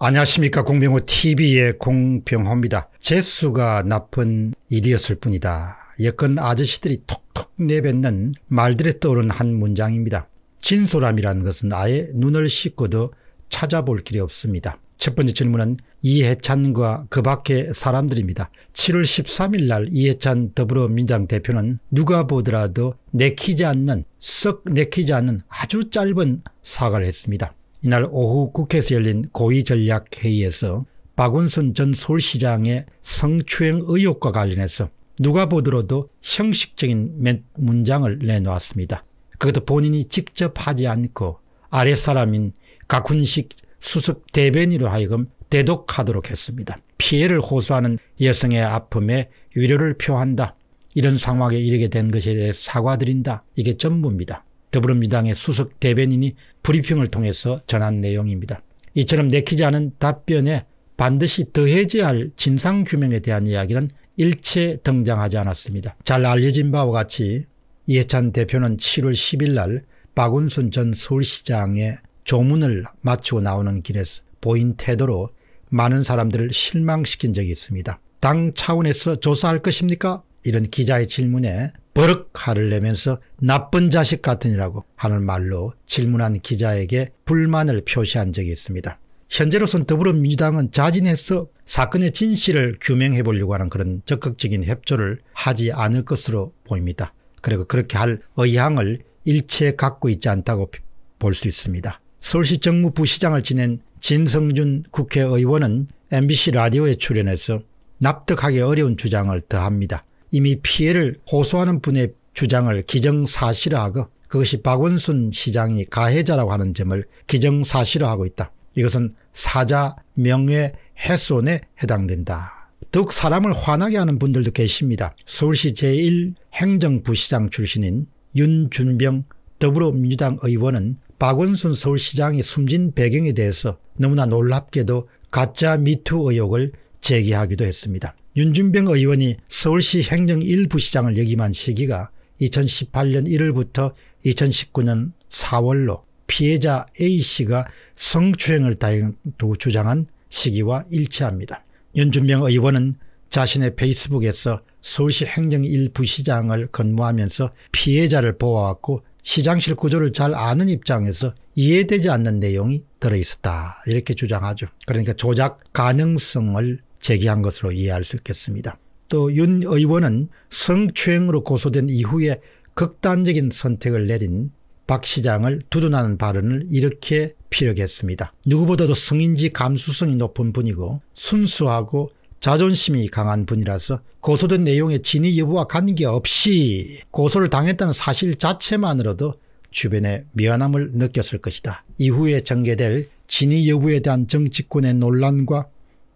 안녕하십니까 공병호 TV의 공병호입니다. 재수가 나쁜 일이었을 뿐이다. 예컨 아저씨들이 톡톡 내뱉는 말들에 떠오른 한 문장입니다. 진솔함이라는 것은 아예 눈을 씻고도 찾아볼 길이 없습니다. 첫 번째 질문은 이해찬과 그 밖의 사람들입니다. 7월 13일 날 이해찬 더불어민주당 대표는 누가 보더라도 내키지 않는 썩 내키지 않는 아주 짧은 사과를 했습니다. 이날 오후 국회에서 열린 고위전략회의에서 박원순 전 서울시장의 성추행 의혹과 관련해서 누가 보더라도 형식적인 몇 문장을 내놓았습니다. 그것도 본인이 직접 하지 않고 아랫사람인 가훈식 수석 대변인으로 하여금 대독하도록 했습니다. 피해를 호소하는 여성의 아픔에 위로를 표한다. 이런 상황에 이르게 된 것에 대해 사과드린다. 이게 전부입니다. 더불어민주당의 수석 대변인이 브리핑을 통해서 전한 내용입니다. 이처럼 내키지 않은 답변에 반드시 더해져야 할 진상규명에 대한 이야기는 일체 등장하지 않았습니다. 잘 알려진 바와 같이 이해찬 대표는 7월 10일 날 박원순 전 서울시장의 조문을 마치고 나오는 길에서 보인 태도로 많은 사람들을 실망시킨 적이 있습니다. 당 차원에서 조사할 것입니까? 이런 기자의 질문에 버럭 화를 내면서 나쁜 자식 같으니라고 하는 말로 질문한 기자에게 불만을 표시한 적이 있습니다. 현재로선 더불어민주당은 자진해서 사건의 진실을 규명해 보려고 하는 그런 적극적인 협조를 하지 않을 것으로 보입니다. 그리고 그렇게 할 의향을 일체 갖고 있지 않다고 볼 수 있습니다. 서울시 정무부시장을 지낸 진성준 국회의원은 MBC 라디오에 출연해서 납득하기 어려운 주장을 더합니다. 이미 피해를 호소하는 분의 주장을 기정사실화하고 그것이 박원순 시장이 가해자라고 하는 점을 기정사실화하고 있다. 이것은 사자 명예 훼손에 해당된다. 더욱 사람을 화나게 하는 분들도 계십니다. 서울시 제1행정부시장 출신인 윤준병 더불어민주당 의원은 박원순 서울시장이 숨진 배경에 대해서 너무나 놀랍게도 가짜 미투 의혹을 제기하기도 했습니다. 윤준병 의원이 서울시 행정 1부시장을 역임한 시기가 2018년 1월부터 2019년 4월로 피해자 A씨가 성추행을 당했다고 주장한 시기와 일치합니다. 윤준병 의원은 자신의 페이스북에서 서울시 행정 1부시장을 근무하면서 피해자를 보아왔고 시장실 구조를 잘 아는 입장에서 이해되지 않는 내용이 들어있었다 이렇게 주장하죠. 그러니까 조작 가능성을 제기한 것으로 이해할 수 있겠습니다. 또 윤 의원은 성추행으로 고소된 이후에 극단적인 선택을 내린 박 시장을 두둔하는 발언을 이렇게 피력했습니다. 누구보다도 성인지 감수성이 높은 분이고 순수하고 자존심이 강한 분이라서 고소된 내용의 진위 여부와 관계없이 고소를 당했다는 사실 자체만으로도 주변의 미안함을 느꼈을 것이다. 이후에 전개될 진위 여부에 대한 정치권의 논란과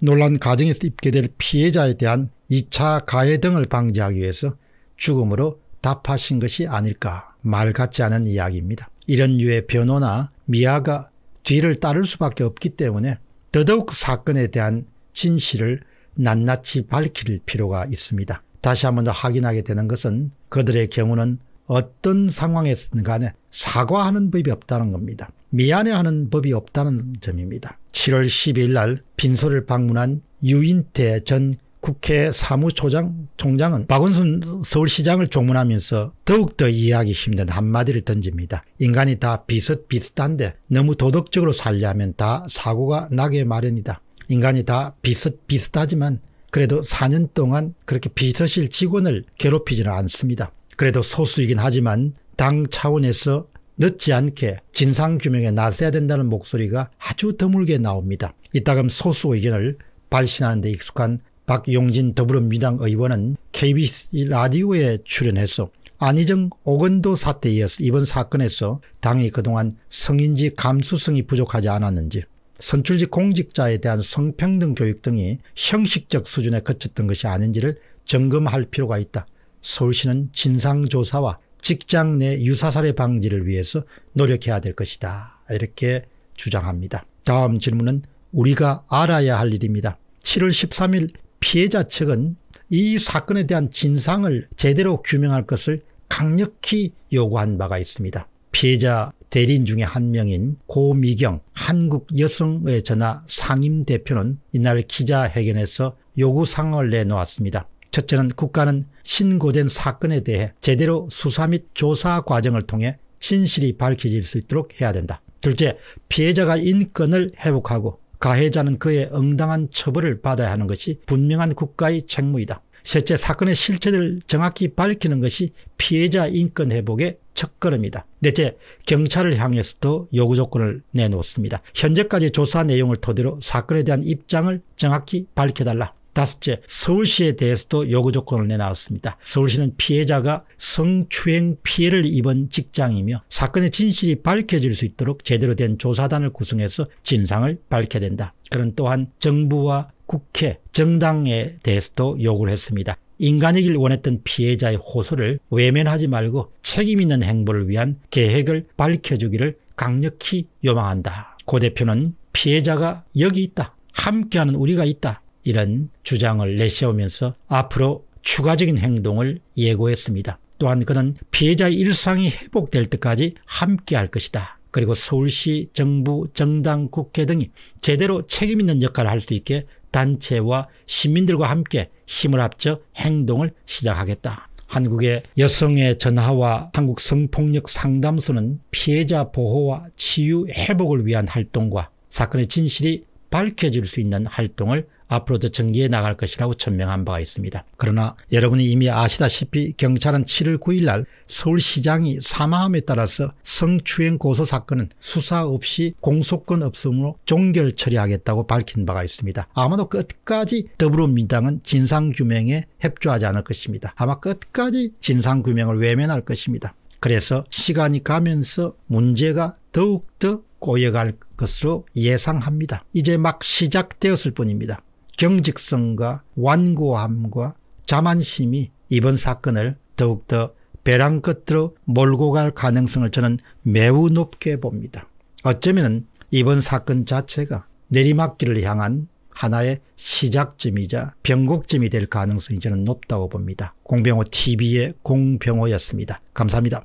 논란 과정에서 입게 될 피해자에 대한 2차 가해 등을 방지하기 위해서 죽음으로 답하신 것이 아닐까 말 같지 않은 이야기입니다. 이런 유의 변호나 미아가 뒤를 따를 수밖에 없기 때문에 더더욱 사건에 대한 진실을 낱낱이 밝힐 필요가 있습니다. 다시 한번 더 확인하게 되는 것은 그들의 경우는 어떤 상황에서든 간에 사과하는 법이 없다는 겁니다. 미안해하는 법이 없다는 점입니다. 7월 12일 날 빈소를 방문한 유인태 전 국회 사무총장 총장은 박원순 서울시장을 조문하면서 더욱더 이해하기 힘든 한마디를 던집니다. 인간이 다 비슷비슷한데 너무 도덕적으로 살려면 다 사고가 나게 마련이다. 인간이 다 비슷비슷하지만 그래도 4년 동안 그렇게 비서실 직원을 괴롭히지는 않습니다. 그래도 소수이긴 하지만 당 차원에서 늦지 않게 진상규명에 나서야 된다는 목소리가 아주 드물게 나옵니다. 이따금 소수 의견을 발신하는 데 익숙한 박용진 더불어민주당 의원은 KBS 라디오에 출연해서 안희정 오건도 사태에 이어서 이번 사건에서 당이 그동안 성인지 감수성이 부족하지 않았는지 선출직 공직자에 대한 성평등 교육 등이 형식적 수준에 그쳤던 것이 아닌지를 점검할 필요가 있다. 서울시는 진상조사와 직장 내 유사살해 방지를 위해서 노력해야 될 것이다. 이렇게 주장합니다. 다음 질문은 우리가 알아야 할 일입니다. 7월 13일 피해자 측은 이 사건에 대한 진상을 제대로 규명할 것을 강력히 요구한 바가 있습니다. 피해자 대리인 중에 한 명인 고미경 한국여성의 전화 상임 대표는 이날 기자회견에서 요구사항을 내놓았습니다. 첫째는 국가는 신고된 사건에 대해 제대로 수사 및 조사 과정을 통해 진실이 밝혀질 수 있도록 해야 된다. 둘째, 피해자가 인권을 회복하고 가해자는 그의 응당한 처벌을 받아야 하는 것이 분명한 국가의 책무이다. 셋째, 사건의 실체를 정확히 밝히는 것이 피해자 인권 회복의 첫걸음이다. 넷째, 경찰을 향해서도 요구 조건을 내놓습니다. 현재까지 조사 내용을 토대로 사건에 대한 입장을 정확히 밝혀달라. 다섯째, 서울시에 대해서도 요구 조건을 내놨습니다. 서울시는 피해자가 성추행 피해를 입은 직장이며 사건의 진실이 밝혀질 수 있도록 제대로 된 조사단을 구성해서 진상을 밝혀야 된다. 그는 또한 정부와 국회, 정당에 대해서도 요구를 했습니다. 인간이길 원했던 피해자의 호소를 외면하지 말고 책임 있는 행보를 위한 계획을 밝혀주기를 강력히 요망한다. 고 대표는 피해자가 여기 있다. 함께하는 우리가 있다. 이런 주장을 내세우면서 앞으로 추가적인 행동을 예고했습니다. 또한 그는 피해자 일상이 회복될 때까지 함께할 것이다. 그리고 서울시 정부 정당 국회 등이 제대로 책임 있는 역할을 할 수 있게 단체와 시민들과 함께 힘을 합쳐 행동을 시작하겠다. 한국의 여성의 전화와 한국 성폭력 상담소는 피해자 보호와 치유 회복을 위한 활동과 사건의 진실이 밝혀질 수 있는 활동을 앞으로도 정리해 나갈 것이라고 천명한 바가 있습니다. 그러나 여러분이 이미 아시다시피 경찰은 7월 9일 날 서울시장이 사망함에 따라서 성추행 고소 사건은 수사 없이 공소권 없음으로 종결 처리하겠다고 밝힌 바가 있습니다. 아마도 끝까지 더불어민당은 진상규명에 협조하지 않을 것입니다. 아마 끝까지 진상규명을 외면할 것입니다. 그래서 시간이 가면서 문제가 더욱더 꼬여갈 것으로 예상합니다. 이제 막 시작되었을 뿐입니다. 경직성과 완고함과 자만심이 이번 사건을 더욱더 배랑 끝으로 몰고 갈 가능성을 저는 매우 높게 봅니다. 어쩌면 이번 사건 자체가 내리막길을 향한 하나의 시작점이자 변곡점이 될 가능성이 저는 높다고 봅니다. 공병호 TV의 공병호였습니다. 감사합니다.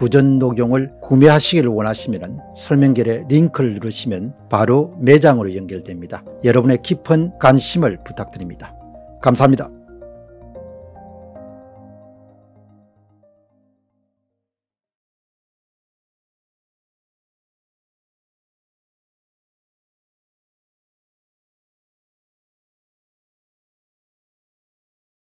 구전 녹용을 구매하시기를 원하시면 설명글에 링크를 누르시면 바로 매장으로 연결됩니다. 여러분의 깊은 관심을 부탁드립니다. 감사합니다.